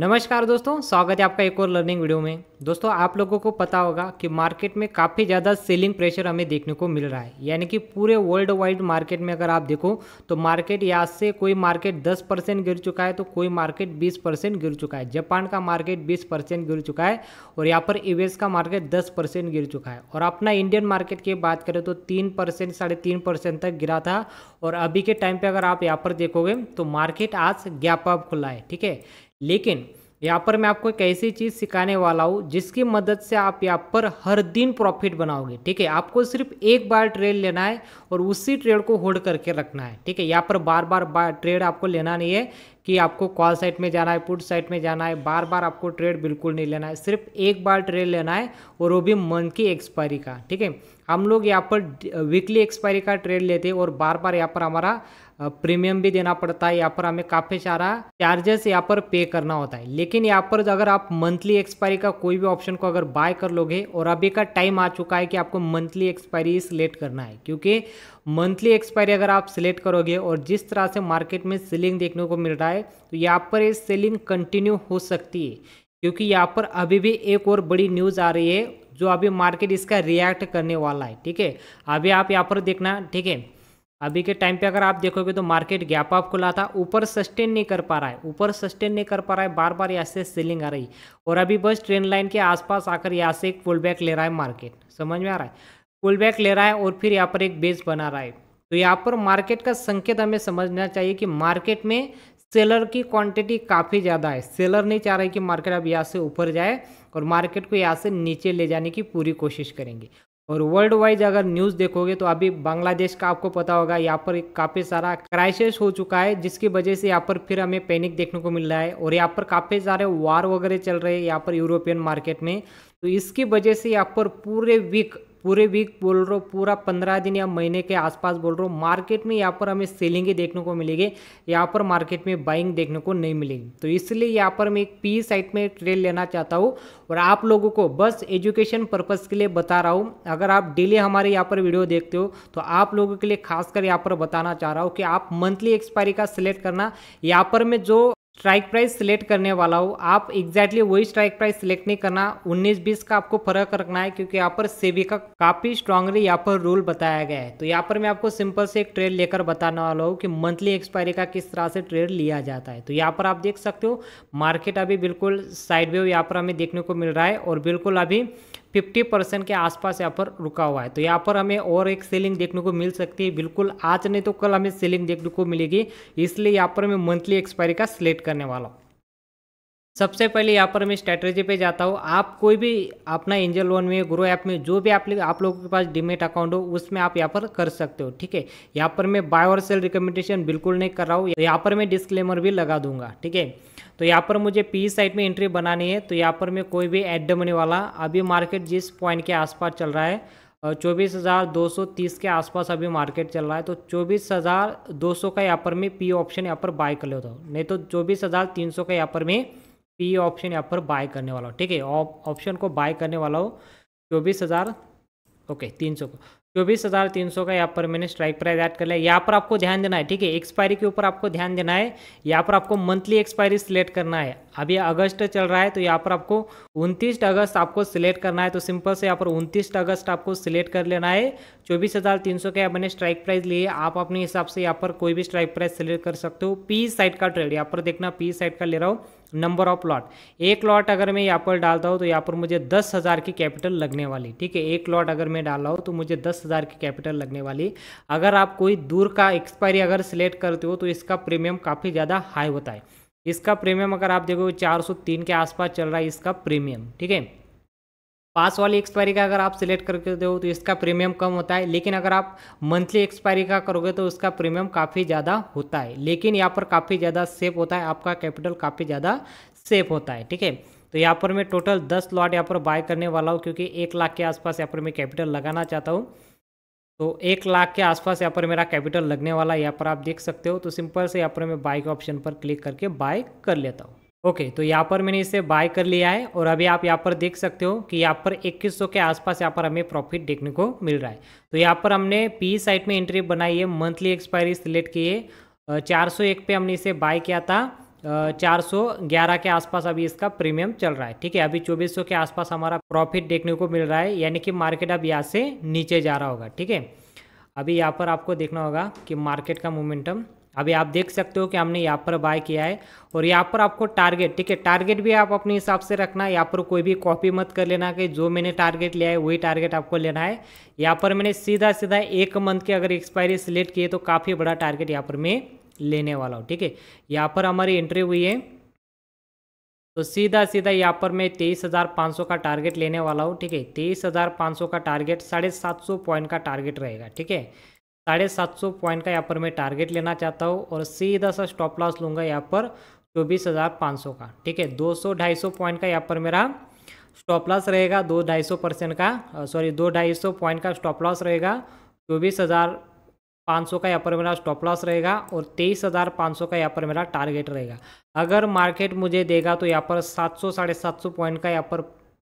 नमस्कार दोस्तों स्वागत है आपका एक और लर्निंग वीडियो में दोस्तों आप लोगों को पता होगा कि मार्केट में काफ़ी ज़्यादा सेलिंग प्रेशर हमें देखने को मिल रहा है यानी कि पूरे वर्ल्ड वाइड मार्केट में अगर आप देखो तो मार्केट यहाँ से कोई मार्केट 10 परसेंट गिर चुका है तो कोई मार्केट 20 परसेंट गिर चुका है जापान का मार्केट बीस परसेंट गिर चुका है और यहाँ पर यूएस का मार्केट दस परसेंट गिर चुका है और अपना इंडियन मार्केट की बात करें तो तीन परसेंट साढ़े तीन परसेंट तक गिरा था और अभी के टाइम पर अगर आप यहाँ पर देखोगे तो मार्केट आज गैप अप खुला है ठीक है लेकिन यहाँ पर मैं आपको एक ऐसी चीज़ सिखाने वाला हूँ जिसकी मदद से आप यहाँ पर हर दिन प्रॉफिट बनाओगे ठीक है आपको सिर्फ एक बार ट्रेड लेना है और उसी ट्रेड को होल्ड करके रखना है ठीक है यहाँ पर बार बार बार ट्रेड आपको लेना नहीं है कि आपको कॉल साइट में जाना है पुट साइट में जाना है बार बार आपको ट्रेड बिल्कुल नहीं लेना है सिर्फ एक बार ट्रेड लेना है और वो भी मंथ की एक्सपायरी का ठीक है हम लोग यहाँ पर वीकली एक्सपायरी का ट्रेड लेते हैं और बार बार यहाँ पर हमारा प्रीमियम भी देना पड़ता है यहाँ पर हमें काफ़ी सारा चार्जेस यहाँ पर पे करना होता है लेकिन यहाँ पर अगर आप मंथली एक्सपायरी का कोई भी ऑप्शन को अगर बाय कर लोगे और अभी का टाइम आ चुका है कि आपको मंथली एक्सपायरी सिलेक्ट करना है क्योंकि मंथली एक्सपायरी अगर आप सिलेक्ट करोगे और जिस तरह से मार्केट में सेलिंग देखने को मिल रहा है तो यहाँ पर ये सेलिंग कंटिन्यू हो सकती है क्योंकि यहाँ पर अभी भी एक और बड़ी न्यूज़ आ रही है जो अभी मार्केट इसका रिएक्ट करने वाला है ठीक है अभी आप यहाँ पर देखना ठीक है अभी के टाइम पे अगर आप देखोगे तो मार्केट गैप अप खुला था ऊपर सस्टेन नहीं कर पा रहा है ऊपर सस्टेन नहीं कर पा रहा है बार बार यहाँ से सेलिंग आ रही और अभी बस ट्रेंड लाइन के आसपास आकर यहाँ से एक पुल बैक ले रहा है मार्केट समझ में आ रहा है पुल बैक ले रहा है और फिर यहाँ पर एक बेस बना रहा है तो यहाँ पर मार्केट का संकेत हमें समझना चाहिए कि मार्केट में सेलर की क्वांटिटी काफ़ी ज़्यादा है सेलर नहीं चाह रहे कि मार्केट अब यहाँ से ऊपर जाए और मार्केट को यहाँ से नीचे ले जाने की पूरी कोशिश करेंगे और वर्ल्ड वाइज अगर न्यूज़ देखोगे तो अभी बांग्लादेश का आपको पता होगा यहाँ पर काफ़ी सारा क्राइसिस हो चुका है जिसकी वजह से यहाँ पर फिर हमें पैनिक देखने को मिल रहा है और यहाँ पर काफ़ी सारे वार वगैरह चल रहे हैं यहाँ पर यूरोपियन मार्केट में तो इसकी वजह से यहाँ पर पूरे वीक पूरे वीक बोल रहा हूँ पूरा पंद्रह दिन या महीने के आसपास बोल रहा हूँ मार्केट में यहाँ पर हमें सेलिंग ही देखने को मिलेगी यहाँ पर मार्केट में बाइंग देखने को नहीं मिलेगी तो इसलिए यहाँ पर मैं एक पी साइट में ट्रेड लेना चाहता हूँ और आप लोगों को बस एजुकेशन पर्पज़ के लिए बता रहा हूँ अगर आप डेली हमारे यहाँ पर वीडियो देखते हो तो आप लोगों के लिए खासकर यहाँ पर बताना चाह रहा हूँ कि आप मंथली एक्सपायरी का सिलेक्ट करना यहाँ पर मैं जो स्ट्राइक प्राइस सिलेक्ट करने वाला हो आप एग्जैक्टली वही स्ट्राइक प्राइस सिलेक्ट नहीं करना 19-20 का आपको फर्क रखना है क्योंकि यहाँ पर सेबी का काफ़ी स्ट्रांगली यहाँ पर रूल बताया गया है तो यहाँ पर मैं आपको सिंपल से एक ट्रेड लेकर बताने वाला हूँ कि मंथली एक्सपायरी का किस तरह से ट्रेड लिया जाता है तो यहाँ पर आप देख सकते हो मार्केट अभी बिल्कुल साइड व्यू यहाँ पर हमें देखने को मिल रहा है और बिल्कुल अभी फिफ्टी परसेंट के आसपास यहाँ पर रुका हुआ है तो यहाँ पर हमें और एक सेलिंग देखने को मिल सकती है बिल्कुल आज नहीं तो कल हमें सेलिंग देखने को मिलेगी इसलिए यहाँ पर मैं मंथली एक्सपायरी का सिलेक्ट करने वाला हूँ सबसे पहले यहाँ पर मैं स्ट्रैटेजी पे जाता हूँ आप कोई भी अपना एंजल लोन में ग्रो ऐप में जो भी आप आप लोगों के पास डिमेट अकाउंट हो उसमें आप यहाँ पर कर सकते हो ठीक है यहाँ पर मैं बाय और सेल रिकमेंडेशन बिल्कुल नहीं कर रहा हूँ तो यहाँ पर मैं डिस्क्लेमर भी लगा दूंगा ठीक है तो यहाँ पर मुझे पी साइट में एंट्री बनानी है तो यहाँ पर मैं कोई भी एड मनी वाला अभी मार्केट जिस पॉइंट के आसपास चल रहा है चौबीस हज़ार दो सौ तीस के आसपास अभी मार्केट चल रहा है तो चौबीस हज़ार दो सौ का यहाँ पर मैं पी ऑप्शन यहाँ पर बाय कर लेता हूँ नहीं तो चौबीस हज़ार तीन सौ का यहाँ पर मैं पी ऑप्शन यहाँ पर बाय करने वाला हो ठीक है ऑप्शन को बाय करने वाला हो चौबीस हज़ार ओके तीन सौ को चौबीस हज़ार तीन सौ का यहाँ पर मैंने स्ट्राइक प्राइस ऐड कर लिया यहाँ पर आपको ध्यान देना है ठीक है एक्सपायरी के ऊपर आपको ध्यान देना है यहाँ पर आपको मंथली एक्सपायरी सिलेक्ट करना है अभी अगस्त चल रहा है तो यहाँ पर आपको उनतीस अगस्त आपको सिलेक्ट करना है तो सिंपल से यहाँ पर उनतीस अगस्त आपको सिलेक्ट कर लेना है चौबीस हज़ार तीन सौ का मैंने स्ट्राइक प्राइस लिए आप अपने हिसाब से यहाँ पर कोई भी स्ट्राइक प्राइस सिलेक्ट कर सकते हो पी साइड का ट्रेड यहाँ पर देखना पी साइड का ले रहा हूँ नंबर ऑफ लॉट एक लॉट अगर मैं यहाँ पर डालता हूँ तो यहाँ पर मुझे दस हज़ार की कैपिटल लगने वाली ठीक है एक लॉट अगर मैं डाल रहा हूँ तो मुझे दस हज़ार की कैपिटल लगने वाली अगर आप कोई दूर का एक्सपायरी अगर सिलेक्ट करते हो तो इसका प्रीमियम काफ़ी ज़्यादा हाई होता है इसका प्रीमियम अगर आप देखो चार के आसपास चल रहा है इसका प्रीमियम ठीक है पास वाली एक्सपायरी का अगर आप सिलेक्ट करके दो तो इसका प्रीमियम कम होता है लेकिन अगर आप मंथली एक्सपायरी का करोगे तो उसका प्रीमियम काफ़ी ज़्यादा होता है लेकिन यहाँ पर काफ़ी ज़्यादा सेफ होता है आपका कैपिटल काफ़ी ज़्यादा सेफ होता है ठीक है तो यहाँ पर मैं टोटल दस लॉट यहाँ पर बाय करने वाला हूँ क्योंकि एक लाख के आसपास यहाँ पर मैं कैपिटल लगाना चाहता हूँ तो एक लाख के आसपास यहाँ पर मेरा कैपिटल लगने वाला है यहाँ पर आप देख सकते हो तो सिंपल से यहाँ पर मैं बाय के ऑप्शन पर क्लिक करके बाय कर लेता हूँ ओके तो यहाँ पर मैंने इसे बाय कर लिया है और अभी आप यहाँ पर देख सकते हो कि यहाँ पर 2100 के आसपास यहाँ पर हमें प्रॉफिट देखने को मिल रहा है तो यहाँ पर हमने पी साइट में एंट्री बनाई है मंथली एक्सपायरी सिलेक्ट की है चार पे हमने इसे बाय किया था चार सौ ग्यारह के आसपास अभी इसका प्रीमियम चल रहा है ठीक है अभी चौबीस सौ के आसपास हमारा प्रॉफिट देखने को मिल रहा है यानी कि मार्केट अब यहाँ से नीचे जा रहा होगा ठीक है अभी यहाँ पर आपको देखना होगा कि मार्केट का मोमेंटम अभी आप देख सकते हो कि हमने यहाँ पर बाय किया है और यहाँ पर आपको टारगेट ठीक है टारगेट भी आप अपने हिसाब से रखना यहाँ पर कोई भी कॉपी मत कर लेना कि जो मैंने टारगेट लिया है वही टारगेट आपको लेना है यहाँ पर मैंने सीधा सीधा एक मंथ की अगर एक्सपायरी सिलेक्ट किए तो काफ़ी बड़ा टारगेट यहाँ पर मैं लेने वाला हूँ ठीक है यहाँ पर हमारी एंट्री हुई है तो सीधा सीधा यहाँ पर मैं तेईस हज़ार पाँच सौ का टारगेट लेने वाला हूँ ठीक है तेईस हज़ार पाँच सौ का टारगेट साढ़े सात सौ पॉइंट का टारगेट रहेगा ठीक है साढ़े सात सौ पॉइंट का यहाँ पर मैं टारगेट लेना चाहता हूँ और सीधा सा स्टॉप लॉस लूँगा यहाँ पर चौबीस हज़ार पाँच सौ का ठीक है दो सौ ढाई सौ पॉइंट का यहाँ पर मेरा स्टॉप लॉस रहेगा दो ढाई सौ परसेंट का सॉरी दो ढाई सौ पॉइंट का स्टॉप लॉस रहेगा चौबीस हज़ार पाँच सौ का यहाँ पर मेरा स्टॉप लॉस रहेगा और तेईस हज़ार पाँच सौ का यहाँ पर मेरा टारगेट रहेगा अगर मार्केट मुझे देगा तो यहाँ पर सात सौ साढ़े सात सौ पॉइंट का यहाँ पर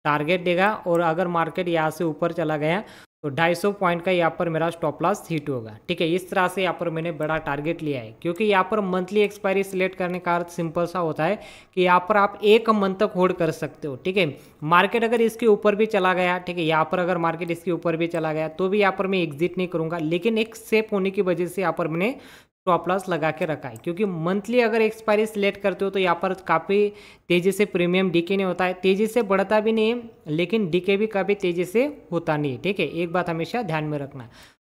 टारगेट देगा और अगर मार्केट यहाँ से ऊपर चला गया तो 250 पॉइंट का यहाँ पर मेरा स्टॉप लॉस हिट होगा ठीक है इस तरह से यहाँ पर मैंने बड़ा टारगेट लिया है क्योंकि यहाँ पर मंथली एक्सपायरी सिलेक्ट करने का अर्थ सिंपल सा होता है कि यहाँ पर आप एक मंथ तक होल्ड कर सकते हो ठीक है मार्केट अगर इसके ऊपर भी चला गया ठीक है यहाँ पर अगर मार्केट इसके ऊपर भी चला गया तो भी यहाँ पर मैं एग्जिट नहीं करूँगा लेकिन एक सेफ होने की वजह से यहाँ पर मैंने स्टॉप लॉस लगा के रखा है क्योंकि मंथली अगर एक्सपायरी सिलेक्ट करते हो तो यहाँ पर काफ़ी तेज़ी से प्रीमियम डीके नहीं होता है तेज़ी से बढ़ता भी नहीं है लेकिन डीके भी काफ़ी तेज़ी से होता नहीं है ठीक है एक बात हमेशा ध्यान में रखना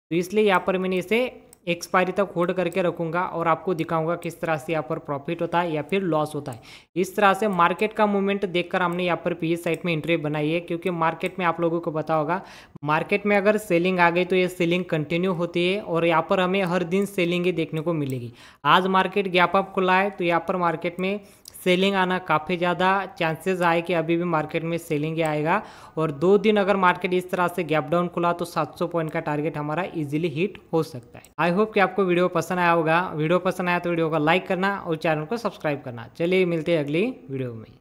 तो इसलिए यहाँ पर मैंने इसे एक्सपायरी तक होल्ड करके रखूँगा और आपको दिखाऊंगा किस तरह से यहाँ पर प्रॉफिट होता है या फिर लॉस होता है इस तरह से मार्केट का मूवमेंट देखकर हमने यहाँ पर पी साइट में एंट्री बनाई है क्योंकि मार्केट में आप लोगों को पता होगा मार्केट में अगर सेलिंग आ गई तो ये सेलिंग कंटिन्यू होती है और यहाँ पर हमें हर दिन सेलिंग ही देखने को मिलेगी आज मार्केट गैप अप खुला है तो यहाँ पर मार्केट में सेलिंग आना काफ़ी ज़्यादा चांसेस आए कि अभी भी मार्केट में सेलिंग ही आएगा और दो दिन अगर मार्केट इस तरह से गैप डाउन खुला तो 700 पॉइंट का टारगेट हमारा इजीली हिट हो सकता है आई होप कि आपको वीडियो पसंद आया होगा वीडियो पसंद आया तो वीडियो को लाइक करना और चैनल को सब्सक्राइब करना चलिए मिलते हैं अगली वीडियो में